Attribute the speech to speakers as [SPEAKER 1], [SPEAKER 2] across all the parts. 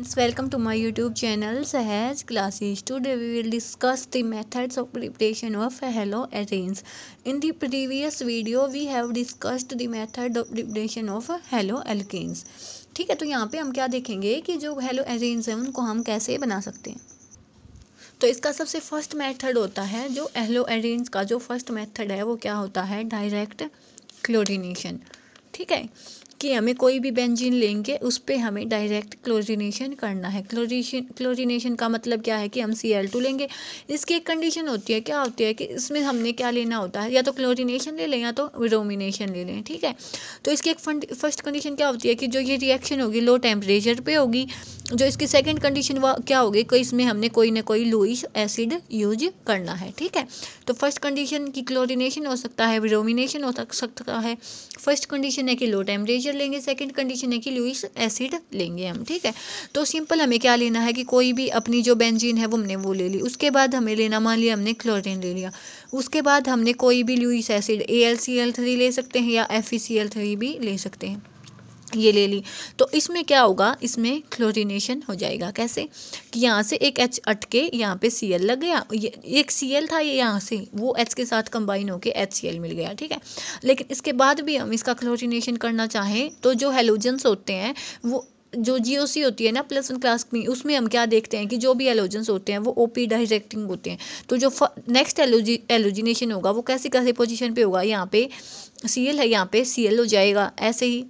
[SPEAKER 1] friends welcome to my YouTube channel Sahaj classes today we will discuss the methods of preparation of haloarenes in the previous video we have discussed the method of preparation of haloalkanes ठीक है तो यहाँ पे हम क्या देखेंगे कि जो हेलो एथेंस हैं उनको हम कैसे बना सकते हैं तो इसका सबसे फर्स्ट मैथड होता है जो हेलो एथेंस का जो फर्स्ट मैथड है वो क्या होता है डायरेक्ट क्लोरिनेशन ठीक है कि हमें कोई भी बेंजीन लेंगे उस पर हमें डायरेक्ट क्लोरीनेशन करना है क्लोरीशन क्लोरीनेशन का मतलब क्या है कि हम सी एल टू लेंगे इसकी एक कंडीशन होती है क्या होती है कि इसमें हमने क्या लेना होता है या तो क्लोरीनेशन ले लें या तो रोमिनेशन ले लें ठीक है तो इसकी एक फर्स्ट कंडीशन क्या होती है कि जो ये रिएक्शन होगी लो टेम्परेचर पर होगी जो इसकी सेकंड कंडीशन वह क्या होगी कि इसमें हमने कोई ना कोई लुइस एसिड यूज करना है ठीक है तो फर्स्ट कंडीशन की क्लोरिनेशन हो सकता है विरोमिनेशन हो सकता है फर्स्ट कंडीशन है कि लो टेम्परेचर लेंगे सेकंड कंडीशन है कि लुइस एसिड लेंगे हम ठीक है तो सिंपल हमें क्या लेना है कि कोई भी अपनी जो बेंजिन है वो हमने वो ले ली उसके बाद हमें लेना मान लिया हमने क्लोरिन ले लिया उसके बाद हमने कोई भी लुइस एसिड ए ले सकते हैं या एफ e भी ले सकते हैं ये ले ली तो इसमें क्या होगा इसमें क्लोरिनेशन हो जाएगा कैसे कि यहाँ से एक एच अटके यहाँ पे सी एल लग गया ये एक सी एल था ये यहाँ से वो एच के साथ कंबाइन होके एच सी एल मिल गया ठीक है लेकिन इसके बाद भी हम इसका क्लोरिनेशन करना चाहें तो जो हेलोजन्स होते हैं वो जो जीओसी होती है ना प्लस वन क्लास में उसमें हम क्या देखते हैं कि जो भी एलोजेंस होते हैं वो ओपी डायरेक्टिंग होते हैं तो जो नेक्स्ट एलोजी एलोजिनेशन होगा वो कैसे कैसे पोजीशन पे होगा यहाँ पे सीएल है यहाँ पे सीएल हो जाएगा ऐसे ही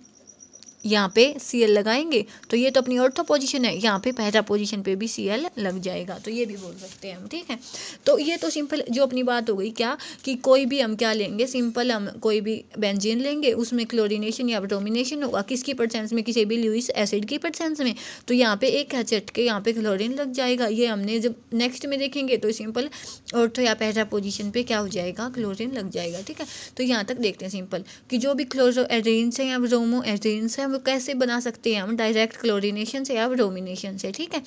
[SPEAKER 1] यहाँ पे सी एल लगाएंगे तो ये तो अपनी ऑर्थो पोजीशन है यहाँ पे पहला पोजीशन पे भी सी एल लग जाएगा तो ये भी बोल सकते हैं हम ठीक है तो ये तो सिंपल जो अपनी बात हो गई क्या कि कोई भी हम क्या लेंगे सिंपल हम कोई भी बेंजीन लेंगे उसमें क्लोरिनेशन या डोमिनेशन होगा किसकी परसेंस में किसी भी ल्यूस एसिड की परसेंस में तो यहाँ पे एक है के यहाँ पे क्लोरिन लग जाएगा ये हमने जब नेक्स्ट में देखेंगे तो सिंपल ऑर्थो या पहला पोजिशन पर क्या हो जाएगा क्लोरिन लग जाएगा ठीक है तो यहाँ तक देखते हैं सिंपल कि जो भी क्लोरो एड्रीन्स हैं या रोमो एड्रीन्स हैं हम लोग कैसे बना सकते हैं हम डायरेक्ट क्लोरिनेशन से या डोमिनेशन से ठीक है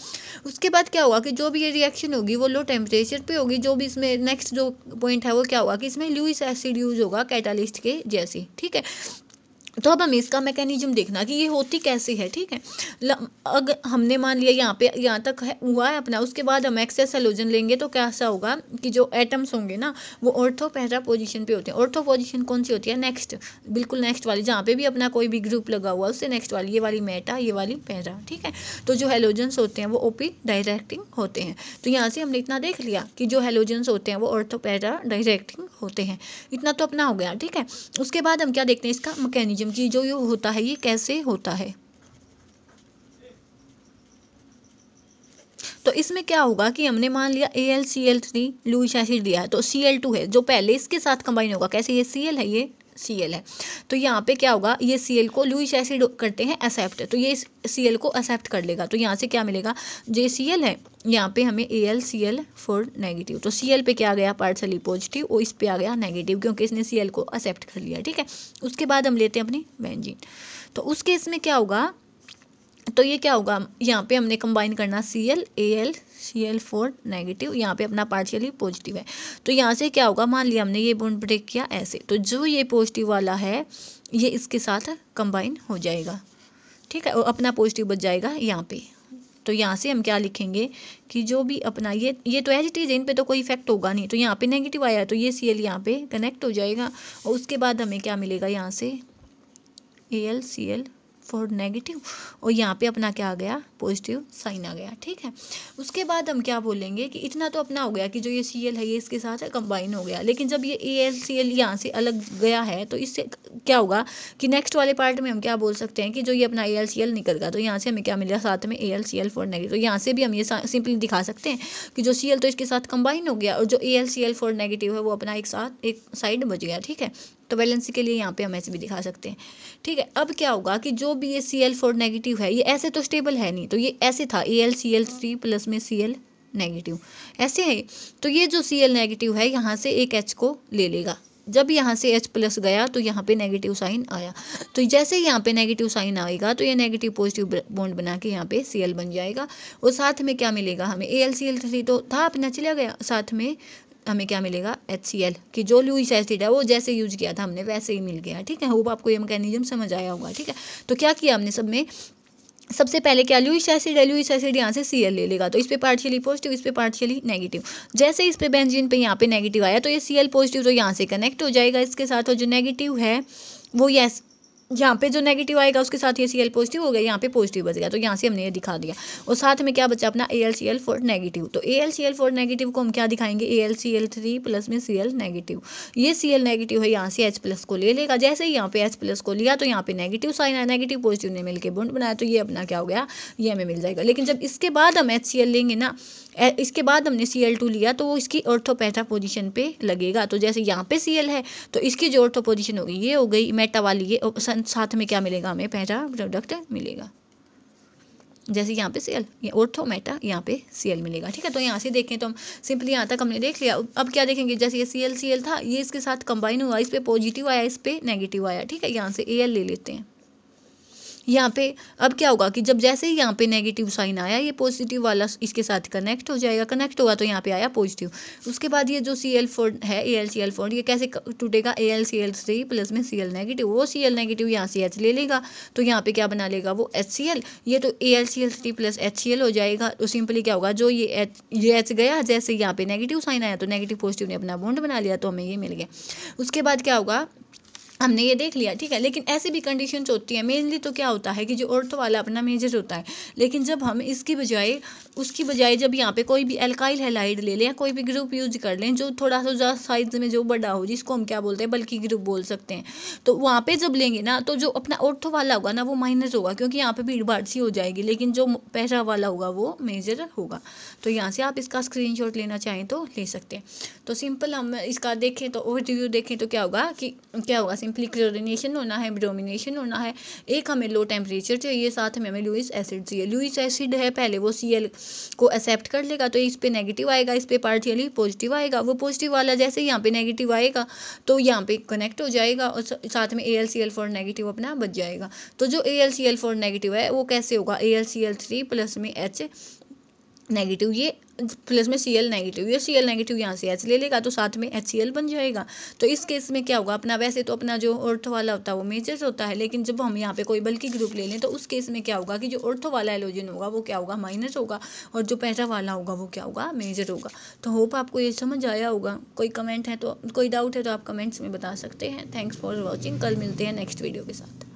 [SPEAKER 1] उसके बाद क्या हुआ कि जो भी ये रिएक्शन होगी वो लो टेम्परेचर पे होगी जो भी इसमें नेक्स्ट जो पॉइंट है वो क्या हुआ कि इसमें ल्यूस एसिड यूज होगा कैटालिस्ट के जैसे ठीक है तो अब हमें इसका मैकेनिज्म देखना कि ये होती कैसे है ठीक है अगर हमने मान लिया यहाँ पे यहाँ तक है, हुआ है अपना उसके बाद हम एक्सेस एलोजन लेंगे तो कैसा होगा कि जो एटम्स होंगे ना वो ऑर्थो पहला पोजीशन पे होते हैं ऑर्थो पोजीशन कौन सी होती है नेक्स्ट बिल्कुल नेक्स्ट वाली जहाँ पे भी अपना कोई भी ग्रुप लगा हुआ उससे नेक्स्ट वाली ये वाली मेटा ये वाली पैरा ठीक है तो जो हेलोजन्स होते हैं वो ओपी डायरेक्टिंग होते हैं तो यहाँ से हमने इतना देख लिया कि जो हेलोजन्स होते हैं वो ऑर्थो पहरा डायरेक्टिंग होते हैं इतना तो अपना हो गया ठीक है उसके बाद हम क्या देखते हैं इसका मैकेनिज्म ऑर्गेनिज्म की जो ये होता है ये कैसे होता है तो इसमें क्या होगा कि हमने मान लिया A L C L three Lewis acid दिया है तो सी एल टू है जो पहले इसके साथ कंबाइन होगा कैसे ये सी एल है ये सी एल है तो यहाँ पे क्या होगा ये सी एल को लुइस एसिड करते हैं एक्सेप्ट तो ये सी एल को एक्सेप्ट कर लेगा तो यहाँ से क्या मिलेगा जो सी एल है यहाँ पे हमें A L C L four negative तो सी एल पे क्या आ गया पार्सली पॉजिटिव और इस पे आ गया नेगेटिव क्योंकि इसने सी एल को एक्सेप्ट कर लिया ठीक है उसके बाद हम लेते हैं अपनी बेंजीन तो उस केस में क्या होगा तो ये क्या होगा यहाँ पे हमने कंबाइन करना C L A L C L four negative यहाँ पे अपना पार्शियली पॉजिटिव है तो यहाँ से क्या होगा मान लिया हमने ये बोन ब्रेक किया ऐसे तो जो ये पॉजिटिव वाला है ये इसके साथ कंबाइन हो जाएगा ठीक है और अपना पॉजिटिव बच जाएगा यहाँ पे तो यहाँ से हम क्या लिखेंगे कि जो भी अपना ये ये तो इट इज इन पर तो कोई इफेक्ट होगा नहीं तो यहाँ पे नेगेटिव आया तो ये सी एल यहाँ पे कनेक्ट हो जाएगा और उसके बाद हमें क्या मिलेगा यहाँ से A L C L four negative और यहाँ पे अपना क्या आ गया पॉजिटिव साइन आ गया ठीक है उसके बाद हम क्या बोलेंगे कि इतना तो अपना हो गया कि जो ये सी एल है ये इसके साथ कंबाइन हो गया लेकिन जब ये ए एल सी एल यहाँ से अलग गया है तो इससे क्या होगा कि नेक्स्ट वाले पार्ट में हम क्या बोल सकते हैं कि जो ये अपना ए एल सी एल निकल गया तो यहाँ से हमें क्या मिला साथ में A L C L four negative तो यहाँ से भी हम ये सिंपली दिखा सकते हैं कि जो सी एल तो इसके साथ कंबाइन हो गया और जो A L C L four negative है वो अपना एक साथ एक साइड बच गया ठीक है तो वैलेंसी के लिए यहाँ पे हम ऐसे भी दिखा सकते हैं ठीक है अब क्या होगा कि जो भी ये सी एल फोर नेगेटिव है ये ऐसे तो स्टेबल है नहीं तो ये ऐसे था A L C L three plus में सी एल नेगेटिव ऐसे है तो ये जो सी एल नेगेटिव है यहाँ से एक एच को ले लेगा जब यहाँ से एच प्लस गया तो यहाँ पे नेगेटिव साइन आया तो जैसे ही यहाँ पे नेगेटिव साइन आएगा तो ये नेगेटिव पॉजिटिव बॉन्ड बना के यहाँ पे सी बन जाएगा और साथ में क्या मिलेगा हमें A L C L three तो था अपना चला गया साथ में हमें क्या मिलेगा एच सी एल कि जो लुइस एसिड है वो जैसे यूज किया था हमने वैसे ही मिल गया ठीक है होप आपको ये मैकेनिज्म समझ आया होगा ठीक है तो क्या किया हमने सब में सबसे पहले क्या लुइस एसिड है लुइस एसिड यहाँ से सी एल ले लेगा तो इस पर पार्शियली पॉजिटिव इस पर पार्शियली नेगेटिव जैसे इस पर बेंजीन पे यहाँ पे नेगेटिव आया तो ये सी एल पॉजिटिव तो यहाँ से कनेक्ट हो जाएगा इसके साथ और जो नेगेटिव है वो यस यहाँ पे जो नेगेटिव आएगा उसके साथ ये सी एल पॉजिटिव हो गया यहाँ पे पॉजिटिव बच गया तो यहाँ से हमने ये दिखा दिया और साथ में क्या बचा अपना A L C L four negative तो A L C L four negative को हम क्या दिखाएंगे A L C L three plus में सी एल नेगेटिव ये सी एल नेगेटिव है यहाँ से एच प्लस को ले लेगा जैसे ही यहाँ पे एच प्लस को लिया तो यहाँ पे नेगेटिव साइन आया नेगेटिव पॉजिटिव ने मिलकर बुंड बनाया तो ये अपना क्या हो गया ये हमें मिल जाएगा लेकिन जब इसके बाद हम एच सी एल लेंगे ना इसके बाद हमने सी एल टू लिया तो वो इसकी ऑर्थोपैथा पोजिशन पे लगेगा तो जैसे यहाँ पे सी एल है तो इसकी जो ऑर्थो पोजिशन होगी ये हो गई मेटा वाली ये साथ में क्या मिलेगा हमें पहला प्रोडक्ट मिलेगा जैसे यहाँ पे सेल ओर्थोमेटा यहाँ पे सीएल मिलेगा ठीक है तो यहाँ से देखें तो हम सिंपली यहाँ तक हमने देख लिया अब क्या देखेंगे जैसे ये सीएल सीएल था ये इसके साथ कंबाइन हुआ इस पर पॉजिटिव आया इस पर नेगेटिव आया ठीक है यहाँ से एल ले लेते हैं यहाँ पे अब क्या होगा कि जब जैसे ही यहाँ पे नेगेटिव साइन आया ये पॉजिटिव वाला इसके साथ कनेक्ट हो जाएगा कनेक्ट होगा तो यहाँ पे आया पॉजिटिव उसके बाद ये जो सी एल फोर है A L C L four ये कैसे टूटेगा A L C L three plus में सी एल नेगेटिव वो सी एल नेगेटिव यहाँ से एच ले लेगा तो यहाँ पे क्या बना लेगा वो एच सी एल ये तो A L C L three plus H C L हो जाएगा तो सिंपली क्या होगा जो ये एच ये एच गया जैसे यहाँ पे नेगेटिव साइन आया तो नेगेटिव पॉजिटिव ने अपना बॉन्ड बना लिया तो हमें ये मिल गया उसके बाद क्या होगा हमने ये देख लिया ठीक है लेकिन ऐसी भी कंडीशन होती है मेनली तो क्या होता है कि जो औरतों वाला अपना मेजर होता है लेकिन जब हम इसकी बजाय उसकी बजाय जब यहाँ पे कोई भी एल्काइल हेलाइड ले लें या कोई भी ग्रुप यूज कर लें जो थोड़ा सा ज़्यादा साइज में जो बड़ा हो जिसको हम क्या बोलते हैं बल्कि ग्रुप बोल सकते हैं तो वहाँ पर जब लेंगे ना तो जो अपना औरतों वाला होगा ना वो माइनस होगा क्योंकि यहाँ पर भीड़ भाड़ सी हो जाएगी लेकिन जो पैसा वाला होगा वो मेजर होगा तो यहाँ से आप इसका स्क्रीन लेना चाहें तो ले सकते हैं तो सिंपल हम इसका देखें तो रिव्यू देखें तो क्या होगा कि क्या होगा सिंपली क्लोरिनेशन होना है ब्रोमिनेशन होना है एक हमें लो टेम्परेचर चाहिए साथ में हमें लुइस एसिड चाहिए लुइस एसिड है पहले वो सी को एक्सेप्ट कर लेगा तो इस पर नेगेटिव आएगा इस पर पार्टियली पॉजिटिव आएगा वो पॉजिटिव वाला जैसे यहाँ पे नेगेटिव आएगा तो यहाँ पे कनेक्ट हो जाएगा और साथ में A L C L four negative अपना बच जाएगा तो जो A L C L four negative है वो कैसे होगा A L C L three plus में एच नेगेटिव ये प्लस में सी एल नेगेटिव ये सी एल नेगेटिव यहाँ से एच ले लेगा तो साथ में एच सी एल बन जाएगा तो इस केस में क्या होगा अपना वैसे तो अपना जो ऑर्थो वाला होता है वो मेजर होता है लेकिन जब हम यहाँ पे कोई बल्कि ग्रुप ले लें तो उस केस में क्या होगा कि जो ऑर्थो वाला एलोजन होगा वो क्या होगा माइनस होगा और जो पैसा वाला होगा वो क्या होगा मेजर होगा तो होप आपको ये समझ आया होगा कोई कमेंट है तो कोई डाउट है तो आप कमेंट्स में बता सकते हैं थैंक्स फॉर वॉचिंग कल मिलते हैं नेक्स्ट वीडियो के साथ